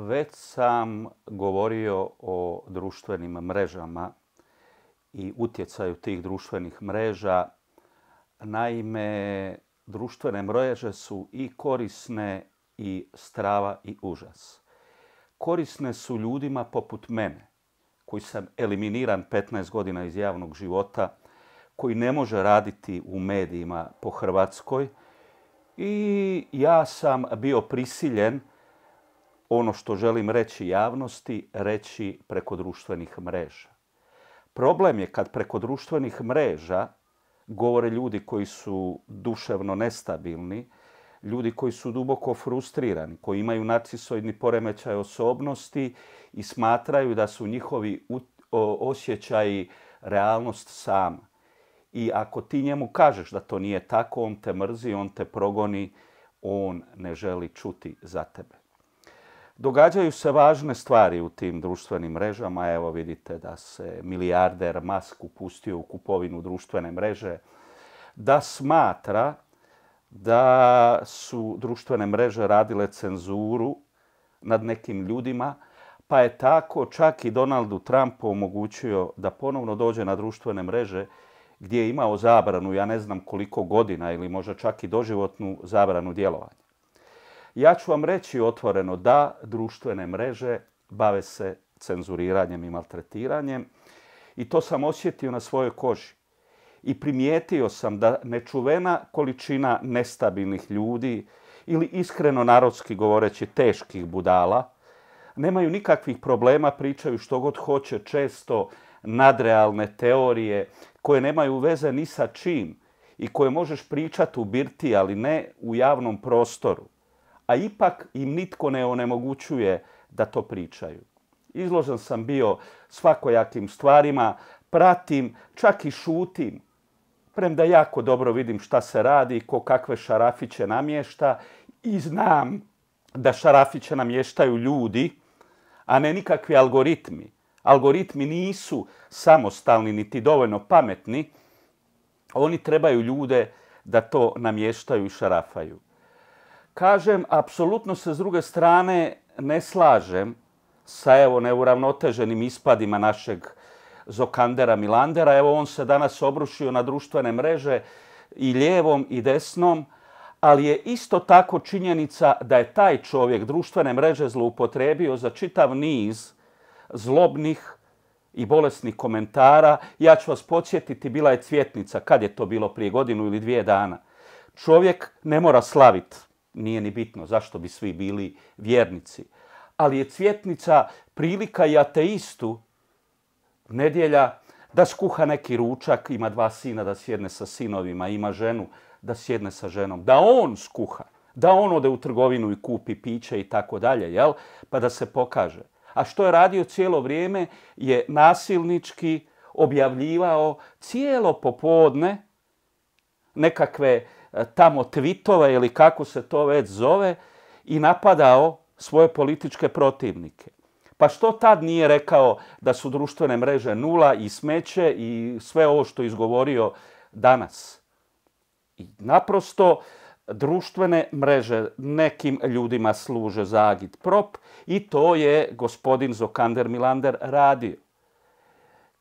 već sam govorio o društvenim mrežama i utjecaju tih društvenih mreža. Naime, društvene mreže su i korisne i strava i užas. Korisne su ljudima poput mene, koji sam eliminiran 15 godina iz javnog života, koji ne može raditi u medijima po Hrvatskoj i ja sam bio prisiljen da ono što želim reći javnosti, reći preko društvenih mreža. Problem je kad preko društvenih mreža govore ljudi koji su duševno nestabilni, ljudi koji su duboko frustrirani, koji imaju narcisoidni poremećaj osobnosti i smatraju da su njihovi osjećaji realnost sam. I ako ti njemu kažeš da to nije tako, on te mrzi, on te progoni, on ne želi čuti za tebe događaju se važne stvari u tim društvenim mrežama. Evo vidite da se milijarder Musk upustio u kupovinu društvene mreže, da smatra da su društvene mreže radile cenzuru nad nekim ljudima, pa je tako čak i Donaldu Trumpu omogućio da ponovno dođe na društvene mreže gdje je imao zabranu, ja ne znam koliko godina ili možda čak i doživotnu zabranu djelovanja. Ja ću vam reći otvoreno da društvene mreže bave se cenzuriranjem i maltretiranjem i to sam osjetio na svojoj koži. I primijetio sam da nečuvena količina nestabilnih ljudi ili iskreno narodski govoreći teških budala nemaju nikakvih problema, pričaju što god hoće, često nadrealne teorije koje nemaju veze ni sa čim i koje možeš pričati u birti, ali ne u javnom prostoru a ipak im nitko ne onemogućuje da to pričaju. Izložen sam bio svakojakim stvarima, pratim, čak i šutim, premda jako dobro vidim šta se radi, ko kakve šarafiće namješta i znam da šarafiće namještaju ljudi, a ne nikakvi algoritmi. Algoritmi nisu samostalni niti dovoljno pametni, oni trebaju ljude da to namještaju i šarafaju kažem, apsolutno se s druge strane ne slažem sa evo neuravnoteženim ispadima našeg Zokandera Milandera. Evo on se danas obrušio na društvene mreže i lijevom i desnom, ali je isto tako činjenica da je taj čovjek društvene mreže zloupotrebio za čitav niz zlobnih i bolesnih komentara. Ja ću vas podsjetiti, bila je cvjetnica, kad je to bilo prije godinu ili dvije dana. Čovjek ne mora slaviti nije ni bitno zašto bi svi bili vjernici. Ali je cvjetnica prilika i ateistu nedjelja da skuha neki ručak, ima dva sina da sjedne sa sinovima, ima ženu da sjedne sa ženom, da on skuha, da on ode u trgovinu i kupi piće i tako dalje, jel? pa da se pokaže. A što je radio cijelo vrijeme je nasilnički objavljivao cijelo popodne nekakve E, tamo tvitove ili kako se to već zove i napadao svoje političke protivnike. Pa što tad nije rekao da su društvene mreže nula i smeće i sve ovo što je izgovorio danas? I naprosto društvene mreže nekim ljudima služe za agit prop i to je gospodin Zokander Milander radio.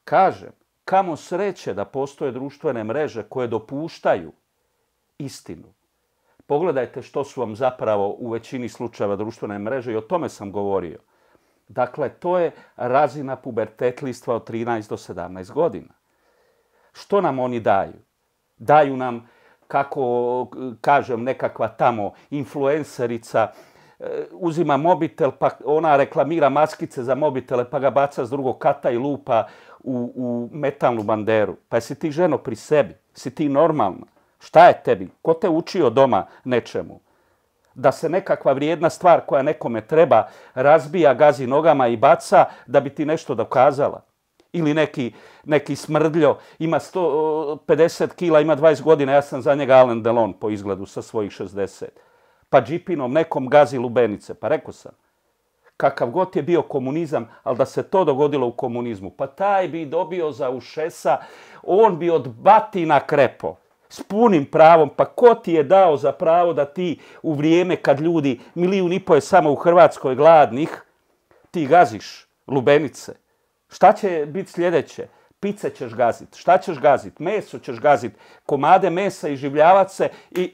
Kažem, kamo sreće da postoje društvene mreže koje dopuštaju istinu. Pogledajte što su vam zapravo u većini slučajeva društvene mreže i o tome sam govorio. Dakle, to je razina pubertetlistva od 13 do 17 godina. Što nam oni daju? Daju nam, kako kažem, nekakva tamo influencerica, e, uzima mobitel, pa ona reklamira maskice za mobitele, pa ga baca s drugog kata i lupa u, u metalnu banderu. Pa si ti ženo pri sebi? Si ti normalna? Šta je tebi? Ko te učio doma nečemu? Da se nekakva vrijedna stvar koja nekome treba razbija, gazi nogama i baca da bi ti nešto dokazala. Ili neki, neki smrdljo ima 150 kila, ima 20 godina, ja sam za njega Alain Delon po izgledu sa svojih 60. Pa džipinom nekom gazi lubenice, pa rekao sam. Kakav god je bio komunizam, ali da se to dogodilo u komunizmu, pa taj bi dobio za ušesa, on bi od batina krepo s punim pravom, pa ko ti je dao za pravo da ti u vrijeme kad ljudi, milijun i po je samo u Hrvatskoj gladnih, ti gaziš lubenice. Šta će biti sljedeće? Pice ćeš gazit, šta ćeš gazit, meso ćeš gazit, komade mesa i življavat se i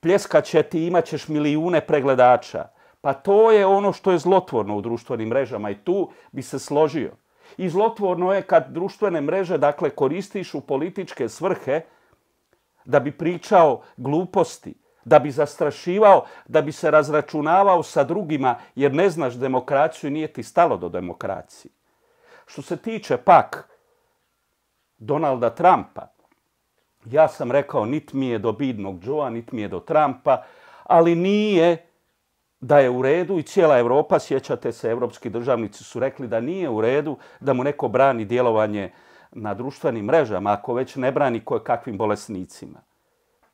pljeskat će ti, imat ćeš milijune pregledača. Pa to je ono što je zlotvorno u društvenim mrežama i tu bi se složio. I zlotvorno je kad društvene mreže dakle, koristiš u političke svrhe, uh, da bi pričao gluposti, da bi zastrašivao, da bi se razračunavao sa drugima jer ne znaš demokraciju i nije ti stalo do demokracije. Što se tiče pak Donalda Trumpa, ja sam rekao nit mi je do bidnog Joe-a, nit mi je do Trumpa, ali nije da je u redu i cijela Evropa, sjećate se, evropski državnici su rekli da nije u redu da mu neko brani djelovanje uh, na društvenim mrežama, ako već ne brani koje kakvim bolesnicima.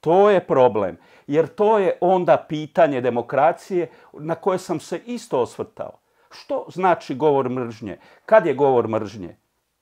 To je problem, jer to je onda pitanje demokracije na koje sam se isto osvrtao. Što znači govor mržnje? Kad je govor mržnje?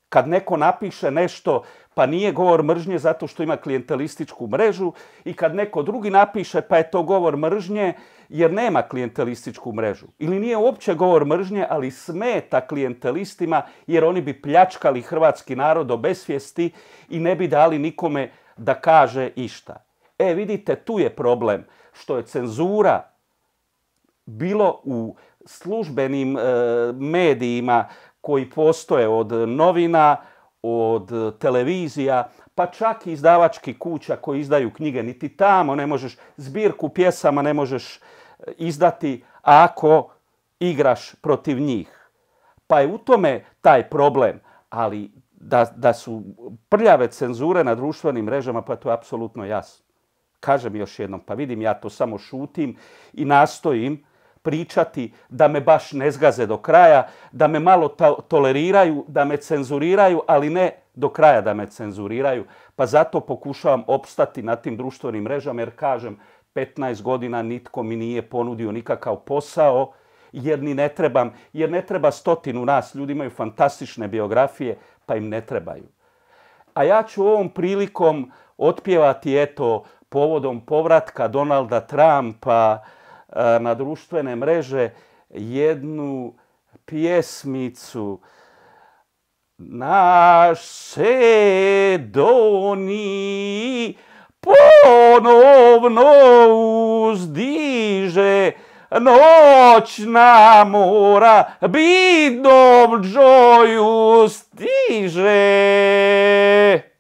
Kad neko napiše nešto uh, pa nije govor mržnje zato što ima klijentelističku mrežu i kad neko drugi napiše pa je to govor mržnje jer nema klijentelističku mrežu. Ili nije uopće govor mržnje, ali smeta klijentelistima jer oni bi pljačkali hrvatski narod o besvijesti i ne bi dali nikome da kaže išta. E, vidite, tu je problem što je cenzura bilo u službenim e, medijima koji postoje od novina, od eh, televizija, pa čak i izdavački kuća koji izdaju knjige, niti tamo ne možeš, zbirku pjesama ne možeš eh, izdati ako igraš protiv njih. Pa je u tome taj problem, ali da, da su prljave cenzure na društvenim mrežama, pa to je apsolutno jasno. Kažem još jednom, pa vidim, ja to samo šutim i nastojim uh, pričati, da me baš ne zgaze do kraja, da me malo to toleriraju, da me cenzuriraju, ali ne do kraja da me cenzuriraju. Pa zato pokušavam opstati na tim društvenim mrežama jer kažem 15 godina nitko mi nije ponudio nikakav posao jer ni ne trebam, jer ne treba stotinu nas, ljudi imaju fantastične biografije, pa im ne trebaju. A ja ću ovom prilikom otpjevati, eto, povodom povratka Donalda Trumpa, uh, na društvene mreže jednu pjesmicu naše doni ponovno uzdiže noć na mora bidom džoju stiže. Noć na mora bidom džoju stiže.